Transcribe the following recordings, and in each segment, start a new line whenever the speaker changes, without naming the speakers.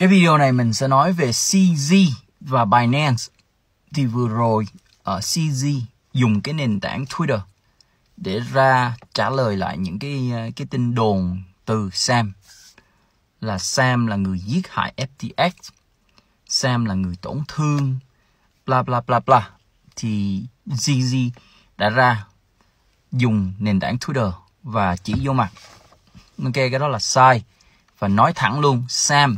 Cái video này mình sẽ nói về CZ và Binance. Thì vừa rồi ở uh, CZ dùng cái nền tảng Twitter để ra trả lời lại những cái ờ, cái tin đồn từ Sam là Sam là người giết hại FTX, Sam là người tổn thương, bla bla bla bla. Thì ZZ đã ra dùng nền tảng Twitter và chỉ vô mặt. Ok, cái đó là sai. Và nói thẳng luôn, Sam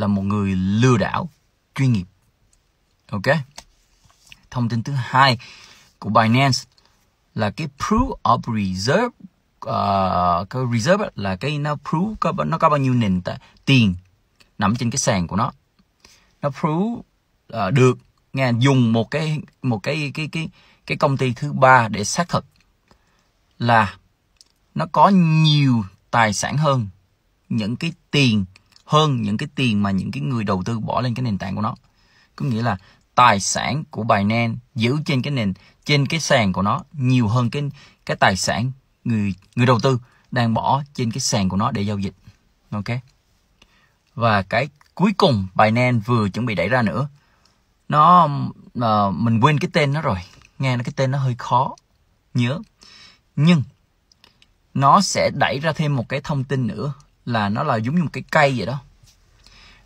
là một người lừa đảo chuyên nghiệp. Ok. Thông tin thứ hai của Binance là cái proof of reserve uh, cái reserve là cái nó proof có, nó có bao nhiêu nền tệ tiền nằm trên cái sàn của nó nó proof uh, được nghe dùng một cái một cái cái cái cái công ty thứ ba để xác thực là nó có nhiều tài sản hơn những cái tiền hơn những cái tiền mà những cái người đầu tư bỏ lên cái nền tảng của nó có nghĩa là tài sản của Binance giữ trên cái nền trên cái sàn của nó nhiều hơn cái cái tài sản người người đầu tư đang bỏ trên cái sàn của nó để giao dịch ok và cái cuối cùng Binance vừa chuẩn bị đẩy ra nữa nó uh, mình quên cái tên nó rồi nghe nó cái tên nó hơi khó nhớ nhưng nó sẽ đẩy ra thêm một cái thông tin nữa là nó là giống như một cái cây vậy đó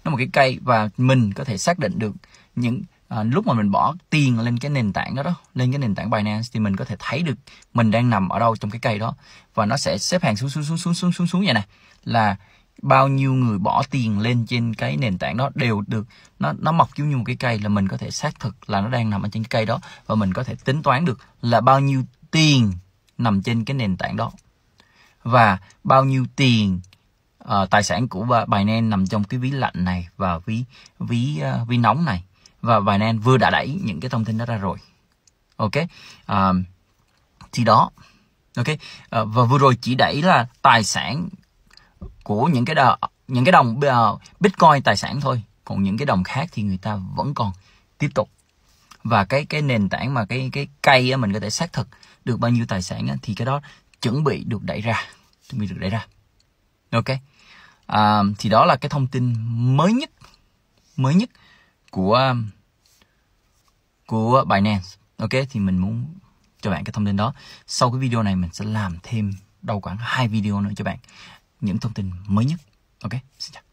nó một cái cây và mình có thể xác định được những à, lúc mà mình bỏ tiền lên cái nền tảng đó đó lên cái nền tảng Binance thì mình có thể thấy được mình đang nằm ở đâu trong cái cây đó và nó sẽ xếp hàng xuống xuống xuống xuống xuống xuống xuống vậy này là bao nhiêu người bỏ tiền lên trên cái nền tảng đó đều được nó nó mọc giống như một cái cây là mình có thể xác thực là nó đang nằm ở trên cái cây đó và mình có thể tính toán được là bao nhiêu tiền nằm trên cái nền tảng đó và bao nhiêu tiền uh, tài sản của Binance nằm trong cái ví lạnh này và ví ví uh, ví nóng này và Binance vừa đã đẩy những cái thông tin đó ra rồi ok uh, thì đó ok uh, và vừa rồi chỉ đẩy là tài sản của những cái đờ, những cái đồng uh, Bitcoin tài sản thôi còn những cái đồng khác thì người ta vẫn còn tiếp tục và cái cái nền tảng mà cái cái cây mình có thể xác thực được bao nhiêu tài sản thì cái đó chuẩn bị được đẩy ra chuẩn bị được đẩy ra ok à, thì đó là cái thông tin mới nhất mới nhất của của Binance ok thì mình muốn cho bạn cái thông tin đó sau cái video này mình sẽ làm thêm đâu khoảng hai video nữa cho bạn những thông tin mới nhất ok xin chào